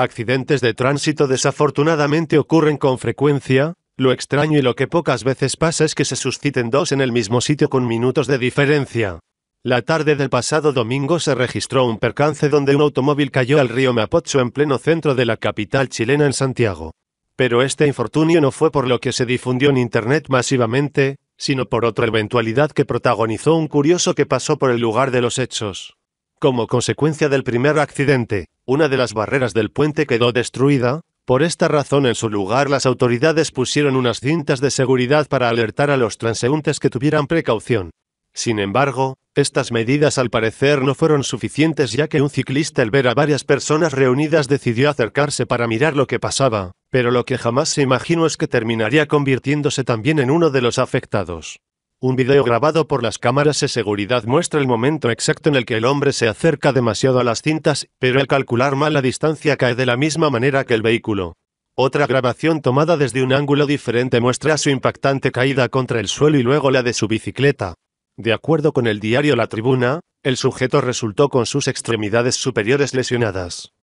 Accidentes de tránsito desafortunadamente ocurren con frecuencia, lo extraño y lo que pocas veces pasa es que se susciten dos en el mismo sitio con minutos de diferencia. La tarde del pasado domingo se registró un percance donde un automóvil cayó al río Mapocho en pleno centro de la capital chilena en Santiago. Pero este infortunio no fue por lo que se difundió en Internet masivamente, sino por otra eventualidad que protagonizó un curioso que pasó por el lugar de los hechos. Como consecuencia del primer accidente, una de las barreras del puente quedó destruida, por esta razón en su lugar las autoridades pusieron unas cintas de seguridad para alertar a los transeúntes que tuvieran precaución. Sin embargo, estas medidas al parecer no fueron suficientes ya que un ciclista al ver a varias personas reunidas decidió acercarse para mirar lo que pasaba, pero lo que jamás se imaginó es que terminaría convirtiéndose también en uno de los afectados. Un video grabado por las cámaras de seguridad muestra el momento exacto en el que el hombre se acerca demasiado a las cintas, pero al calcular mal la distancia cae de la misma manera que el vehículo. Otra grabación tomada desde un ángulo diferente muestra su impactante caída contra el suelo y luego la de su bicicleta. De acuerdo con el diario La Tribuna, el sujeto resultó con sus extremidades superiores lesionadas.